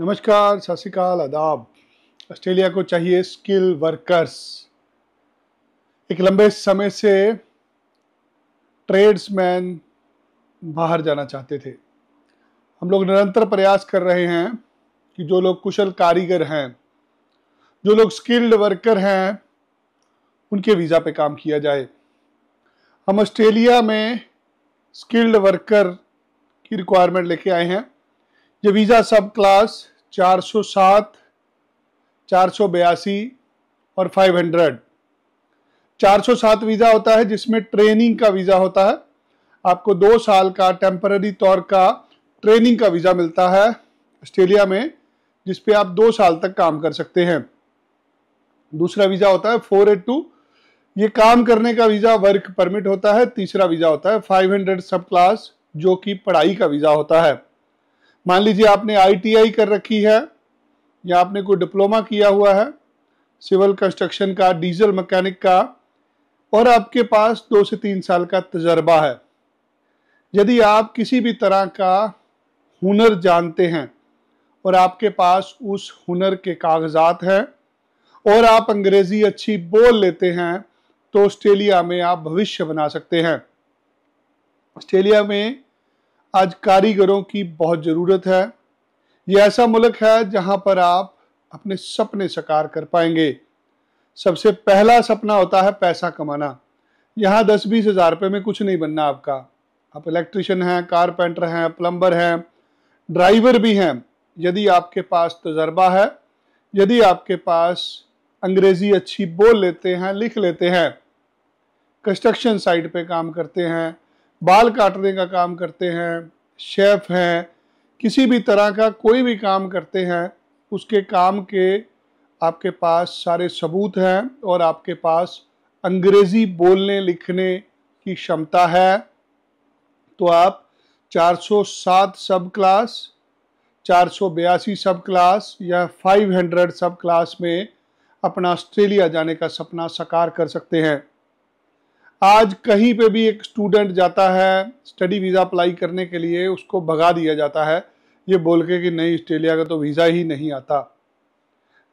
नमस्कार सत श्रीकाल आदाब ऑस्ट्रेलिया को चाहिए स्किल वर्कर्स एक लंबे समय से ट्रेड्समैन बाहर जाना चाहते थे हम लोग निरंतर प्रयास कर रहे हैं कि जो लोग कुशल कारीगर हैं जो लोग स्किल्ड वर्कर हैं उनके वीज़ा पे काम किया जाए हम ऑस्ट्रेलिया में स्किल्ड वर्कर की रिक्वायरमेंट लेके आए हैं जवीज़ा सब क्लास 407, 482 और 500 407 वीज़ा होता है जिसमें ट्रेनिंग का वीज़ा होता है आपको दो साल का टेम्पररी तौर का ट्रेनिंग का वीज़ा मिलता है ऑस्ट्रेलिया में जिस पे आप दो साल तक काम कर सकते हैं दूसरा वीज़ा होता है फोर एट टू ये काम करने का वीज़ा वर्क परमिट होता है तीसरा वीज़ा होता है फाइव हंड्रेड सब क्लास जो कि पढ़ाई का वीज़ा होता है मान लीजिए आपने आईटीआई कर रखी है या आपने कोई डिप्लोमा किया हुआ है सिविल कंस्ट्रक्शन का डीजल मैकेनिक का और आपके पास दो से तीन साल का तजर्बा है यदि आप किसी भी तरह का हुनर जानते हैं और आपके पास उस हुनर के कागजात हैं और आप अंग्रेज़ी अच्छी बोल लेते हैं तो ऑस्ट्रेलिया में आप भविष्य बना सकते हैं ऑस्ट्रेलिया में आज कारीगरों की बहुत ज़रूरत है ये ऐसा मुल्क है जहाँ पर आप अपने सपने साकार कर पाएंगे सबसे पहला सपना होता है पैसा कमाना यहाँ दस बीस हज़ार रुपये में कुछ नहीं बनना आपका आप इलेक्ट्रिशियन हैं कारपेंटर हैं प्लम्बर हैं ड्राइवर भी हैं यदि आपके पास तजर्बा है यदि आपके पास अंग्रेज़ी अच्छी बोल लेते हैं लिख लेते हैं कंस्ट्रक्शन साइट पे काम करते हैं बाल काटने का काम करते हैं शेफ़ हैं किसी भी तरह का कोई भी काम करते हैं उसके काम के आपके पास सारे सबूत हैं और आपके पास अंग्रेज़ी बोलने लिखने की क्षमता है तो आप 407 सब क्लास चार सब क्लास या 500 सब क्लास में अपना ऑस्ट्रेलिया जाने का सपना साकार कर सकते हैं आज कहीं पे भी एक स्टूडेंट जाता है स्टडी वीज़ा अप्लाई करने के लिए उसको भगा दिया जाता है ये बोल के कि नहीं ऑस्ट्रेलिया का तो वीज़ा ही नहीं आता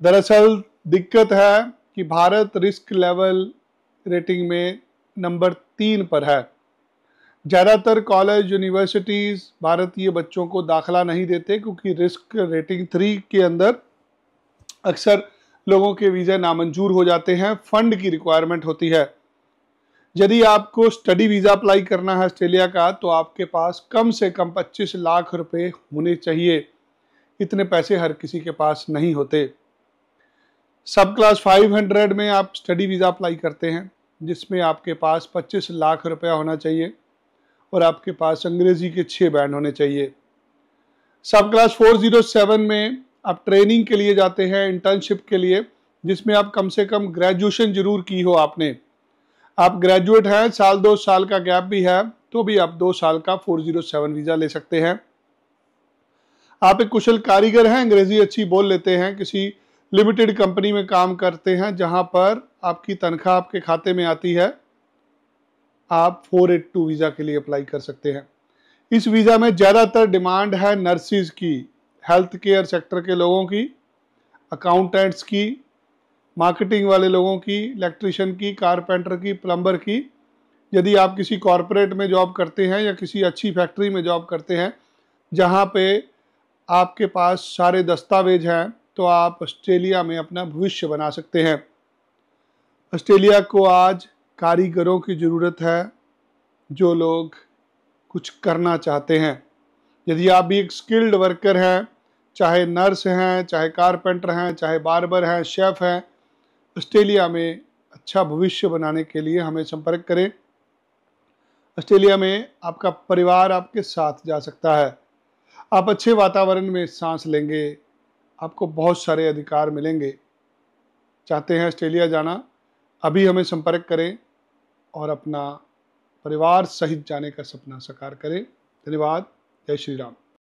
दरअसल दिक्कत है कि भारत रिस्क लेवल रेटिंग में नंबर तीन पर है ज़्यादातर कॉलेज यूनिवर्सिटीज़ भारतीय बच्चों को दाखला नहीं देते क्योंकि रिस्क रेटिंग थ्री के अंदर अक्सर लोगों के वीज़ा नामंजूर हो जाते हैं फंड की रिक्वायरमेंट होती है यदि आपको स्टडी वीज़ा अप्लाई करना है ऑस्ट्रेलिया का तो आपके पास कम से कम 25 लाख रुपए होने चाहिए इतने पैसे हर किसी के पास नहीं होते सब क्लास 500 में आप स्टडी वीज़ा अप्लाई करते हैं जिसमें आपके पास 25 लाख रुपया होना चाहिए और आपके पास अंग्रेज़ी के छः बैंड होने चाहिए सब क्लास 407 में आप ट्रेनिंग के लिए जाते हैं इंटर्नशिप के लिए जिसमें आप कम से कम ग्रेजुएशन जरूर की हो आपने आप ग्रेजुएट हैं साल दो साल का गैप भी है तो भी आप दो साल का 407 वीज़ा ले सकते हैं आप एक कुशल कारीगर हैं अंग्रेज़ी अच्छी बोल लेते हैं किसी लिमिटेड कंपनी में काम करते हैं जहां पर आपकी तनख्वाह आपके खाते में आती है आप 482 वीज़ा के लिए अप्लाई कर सकते हैं इस वीज़ा में ज़्यादातर डिमांड है नर्सिस की हेल्थ केयर सेक्टर के लोगों की अकाउंटेंट्स की मार्केटिंग वाले लोगों की इलेक्ट्रिशियन की कारपेंटर की प्लम्बर की यदि आप किसी कॉरपोरेट में जॉब करते हैं या किसी अच्छी फैक्ट्री में जॉब करते हैं जहाँ पे आपके पास सारे दस्तावेज हैं तो आप ऑस्ट्रेलिया में अपना भविष्य बना सकते हैं ऑस्ट्रेलिया को आज कारीगरों की ज़रूरत है जो लोग कुछ करना चाहते हैं यदि आप भी एक स्किल्ड वर्कर हैं चाहे नर्स हैं चाहे कारपेंटर हैं चाहे बार्बर हैं शेफ़ हैं ऑस्ट्रेलिया में अच्छा भविष्य बनाने के लिए हमें संपर्क करें ऑस्ट्रेलिया में आपका परिवार आपके साथ जा सकता है आप अच्छे वातावरण में सांस लेंगे आपको बहुत सारे अधिकार मिलेंगे चाहते हैं ऑस्ट्रेलिया जाना अभी हमें संपर्क करें और अपना परिवार सहित जाने का सपना साकार करें धन्यवाद जय श्री राम